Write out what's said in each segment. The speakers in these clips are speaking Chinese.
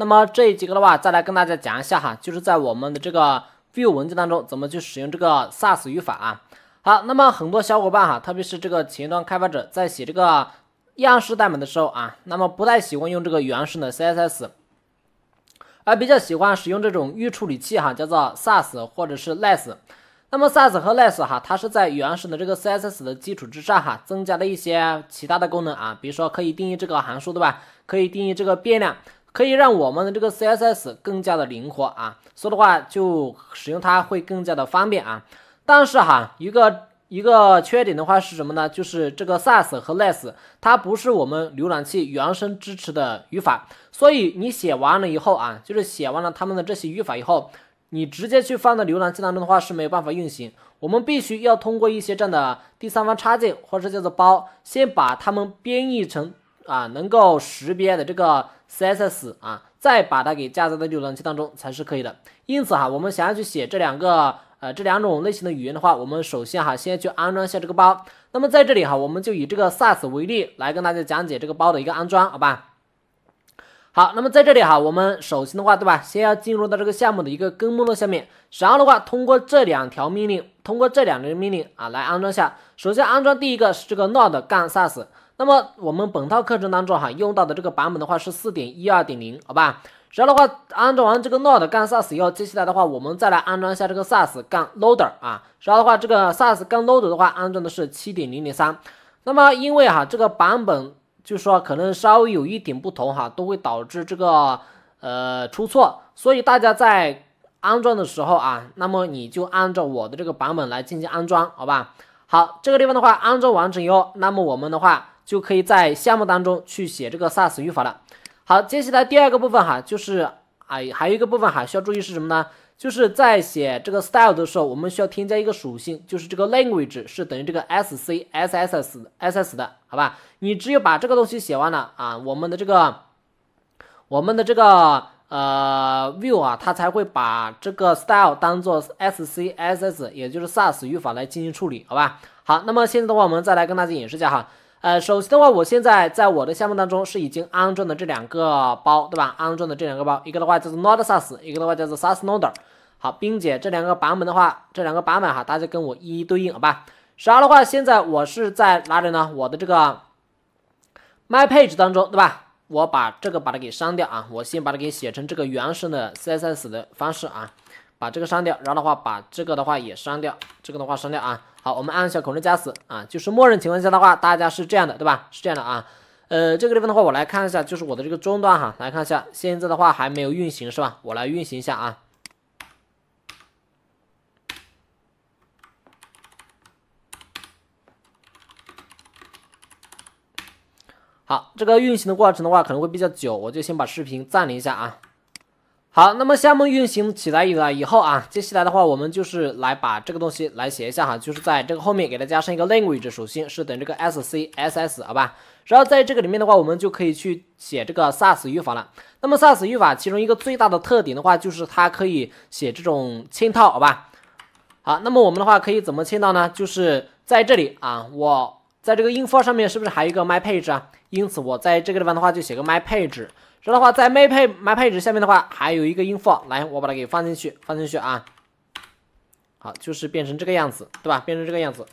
那么这一节课的话，再来跟大家讲一下哈，就是在我们的这个 v i e 文件当中，怎么去使用这个 Sass 语法啊？好，那么很多小伙伴哈，特别是这个前端开发者在写这个样式代码的时候啊，那么不太喜欢用这个原始的 CSS，而比较喜欢使用这种预处理器哈，叫做 Sass 或者是 Less。那么 s a s 和 Less 哈，它是在原始的这个 CSS 的基础之上哈，增加了一些其他的功能啊，比如说可以定义这个函数对吧？可以定义这个变量。可以让我们的这个 CSS 更加的灵活啊，说的话就使用它会更加的方便啊。但是哈，一个一个缺点的话是什么呢？就是这个 Sass 和 Less 它不是我们浏览器原生支持的语法，所以你写完了以后啊，就是写完了他们的这些语法以后，你直接去放到浏览器当中的话是没有办法运行。我们必须要通过一些这样的第三方插件或者叫做包，先把它们编译成。啊，能够识别的这个 CSS 啊，再把它给加载到浏览器当中才是可以的。因此哈，我们想要去写这两个呃这两种类型的语言的话，我们首先哈先去安装一下这个包。那么在这里哈，我们就以这个 Sass 为例来跟大家讲解这个包的一个安装，好吧？好，那么在这里哈，我们首先的话，对吧？先要进入到这个项目的一个根目录下面，然后的话，通过这两条命令，通过这两个命令啊来安装下。首先安装第一个是这个 Node 杠 Sass。那么我们本套课程当中哈用到的这个版本的话是四点一二点零，好吧。然后的话安装完这个 Node 干 SAS 以后，接下来的话我们再来安装一下这个 SAS 干 Loader 啊。然后的话这个 SAS 干 Loader 的话安装的是七点零点三。那么因为哈这个版本就说可能稍微有一点不同哈，都会导致这个呃出错。所以大家在安装的时候啊，那么你就按照我的这个版本来进行安装，好吧？好，这个地方的话安装完成以后，那么我们的话。就可以在项目当中去写这个 Sass 语法了。好，接下来第二个部分哈，就是哎，还有一个部分哈，需要注意是什么呢？就是在写这个 style 的时候，我们需要添加一个属性，就是这个 language 是等于这个 S C S S S S 的，好吧？你只有把这个东西写完了啊，我们的这个，我们的这个呃 view 啊，它才会把这个 style 当做 S C S S，也就是 Sass 语法来进行处理，好吧？好，那么现在的话，我们再来跟大家演示一下哈。呃，首先的话，我现在在我的项目当中是已经安装的这两个包，对吧？安装的这两个包，一个的话叫做 Node s a a s 一个的话叫做 s a a s Node。好，冰姐这两个版本的话，这两个版本哈，大家跟我一一对应，好吧？然后的话，现在我是在哪里呢？我的这个 My Page 当中，对吧？我把这个把它给删掉啊，我先把它给写成这个原生的 CSS 的方式啊，把这个删掉，然后的话把这个的话也删掉，这个的话删掉啊。好，我们按下 Ctrl 加死啊，就是默认情况下的话，大家是这样的，对吧？是这样的啊，呃，这个地方的话，我来看一下，就是我的这个终端哈，来看一下，现在的话还没有运行，是吧？我来运行一下啊。好，这个运行的过程的话，可能会比较久，我就先把视频暂停一下啊。好，那么项目运行起来以了以后啊，接下来的话，我们就是来把这个东西来写一下哈，就是在这个后面给它加上一个 language，首先是等这个 S C S S 好吧，然后在这个里面的话，我们就可以去写这个 S A S 语法了。那么 S A S 语法其中一个最大的特点的话，就是它可以写这种嵌套，好吧？好，那么我们的话可以怎么嵌套呢？就是在这里啊，我。在这个 info 上面是不是还有一个 my page 啊？因此我在这个地方的话就写个 my page，然后的话在 my page my page 下面的话还有一个 info，来我把它给放进去，放进去啊。好，就是变成这个样子，对吧？变成这个样子。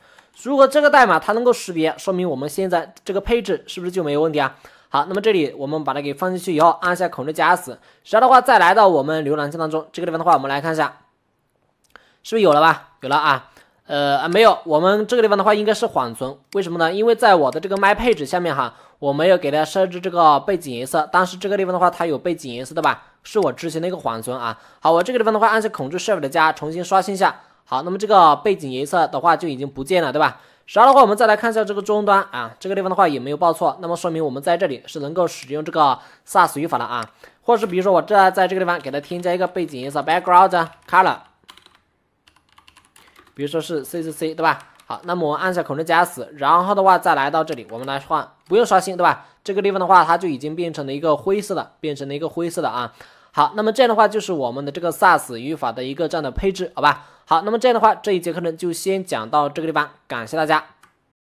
如果这个代码它能够识别，说明我们现在这个配置是不是就没有问题啊？好，那么这里我们把它给放进去以后，按下 Ctrl 加 S，然后的话再来到我们浏览器当中，这个地方的话我们来看一下，是不是有了吧？有了啊。呃啊，没有，我们这个地方的话应该是缓存，为什么呢？因为在我的这个麦配置下面哈，我没有给它设置这个背景颜色，但是这个地方的话它有背景颜色的吧？是我之前的一个缓存啊。好，我这个地方的话按下控制 shift 加，重新刷新一下。好，那么这个背景颜色的话就已经不见了，对吧？然后的话我们再来看一下这个终端啊，这个地方的话也没有报错，那么说明我们在这里是能够使用这个 Sass 语法了啊。或者是比如说我这在这个地方给它添加一个背景颜色 background color。比如说是 C C C 对吧？好，那么我们按下 Ctrl 加死，然后的话再来到这里，我们来换，不用刷新对吧？这个地方的话，它就已经变成了一个灰色的，变成了一个灰色的啊。好，那么这样的话就是我们的这个 SASS 语法的一个这样的配置，好吧？好，那么这样的话这一节课呢就先讲到这个地方，感谢大家。